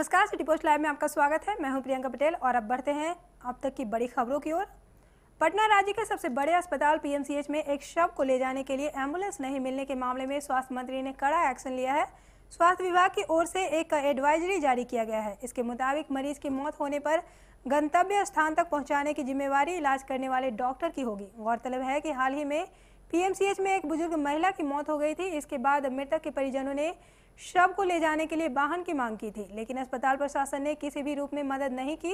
नमस्कार city post live में आपका स्वागत है मैं हूं प्रियंका पटेल और अब बढ़ते हैं अब तक की बड़ी खबरों की ओर पटना राज्य के सबसे बड़े अस्पताल पीएमसीएच में एक शव को ले जाने के लिए एम्बुलेंस नहीं मिलने के मामले में स्वास्थ्य मंत्री ने कड़ा एक्शन लिया है स्वास्थ्य विभाग की ओर से एक एडवाइजरी जारी किया गया है इसके मुताबिक मरीज की मौत होने पर गंतव्य स्थान तक पहुंचाने की जिम्मेवारी इलाज करने वाले डॉक्टर की होगी गौरतलब है कि हाल ही में पीएमसीएच में एक बुजुर्ग महिला की मौत हो गई थी इसके बाद मृतक के परिजनों ने शव को ले जाने के लिए वाहन की मांग की थी लेकिन अस्पताल प्रशासन ने किसी भी रूप में मदद नहीं की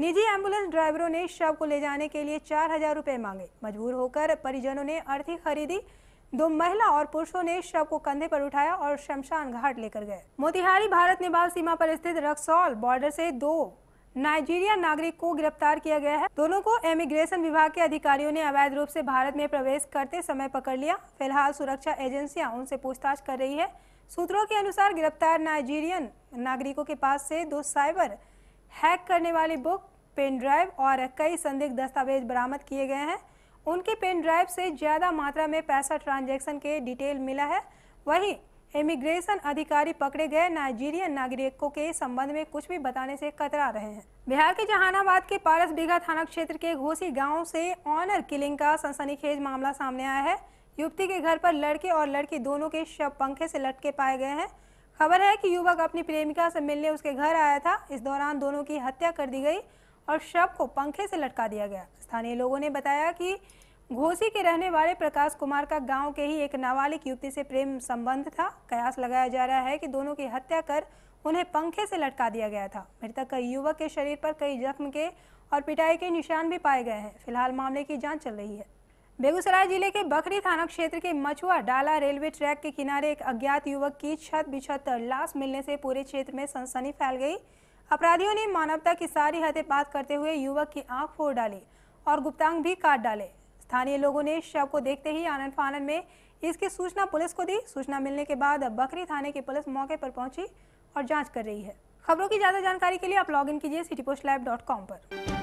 निजी एम्बुलेंस ड्राइवरों ने शव को ले जाने के लिए चार हजार रूपए मांगे मजबूर होकर परिजनों ने अर्थी खरीदी दो महिला और पुरुषों ने शव को कंधे पर उठाया और शमशान घाट लेकर गए मोतिहारी भारत नेपाल सीमा पर स्थित रक्सौल बॉर्डर से दो नाइजीरिया नागरिक को गिरफ्तार किया गया है दोनों को इमिग्रेशन विभाग के अधिकारियों ने अवैध रूप से भारत में प्रवेश करते समय पकड़ लिया फिलहाल सुरक्षा एजेंसियां उनसे पूछताछ कर रही है सूत्रों के अनुसार गिरफ्तार नाइजीरियन नागरिकों के पास से दो साइबर हैक करने वाली बुक पेन ड्राइव और कई संदिग्ध दस्तावेज बरामद किए गए हैं उनके पेन ड्राइव से ज़्यादा मात्रा में पैसा ट्रांजेक्शन के डिटेल मिला है वहीं इमिग्रेशन अधिकारी पकड़े गए नाइजीरियन नागरिकों के संबंध में कुछ भी बताने से कतरा रहे हैं बिहार के जहानाबाद के पारस बीघा थाना क्षेत्र के घोसी गांव से ऑनर किलिंग का सनसनीखेज मामला सामने आया है युवती के घर पर लड़के और लड़की दोनों के शव पंखे से लटके पाए गए हैं खबर है कि युवक अपनी प्रेमिका से मिलने उसके घर आया था इस दौरान दोनों की हत्या कर दी गई और शव को पंखे से लटका दिया गया स्थानीय लोगों ने बताया कि घोसी के रहने वाले प्रकाश कुमार का गांव के ही एक नाबालिग युवती से प्रेम संबंध था कयास लगाया जा रहा है कि दोनों की हत्या कर उन्हें पंखे से लटका दिया गया था मृतक का युवक के शरीर पर कई जख्म के और पिटाई के निशान भी पाए गए हैं फिलहाल मामले की जांच चल रही है बेगूसराय जिले के बखरी थाना क्षेत्र के मछुआ डाला रेलवे ट्रैक के किनारे एक अज्ञात युवक की छत बिछत लाश मिलने से पूरे क्षेत्र में सनसनी फैल गई अपराधियों ने मानवता की सारी हदें बात करते हुए युवक की आंख फोड़ डाली और गुप्तांग भी काट डाले स्थानीय लोगों ने शव को देखते ही आनंद फानंद में इसकी सूचना पुलिस को दी सूचना मिलने के बाद बकरी थाने की पुलिस मौके पर पहुंची और जांच कर रही है खबरों की ज्यादा जानकारी के लिए आप लॉग इन कीजिए city post live dot com पर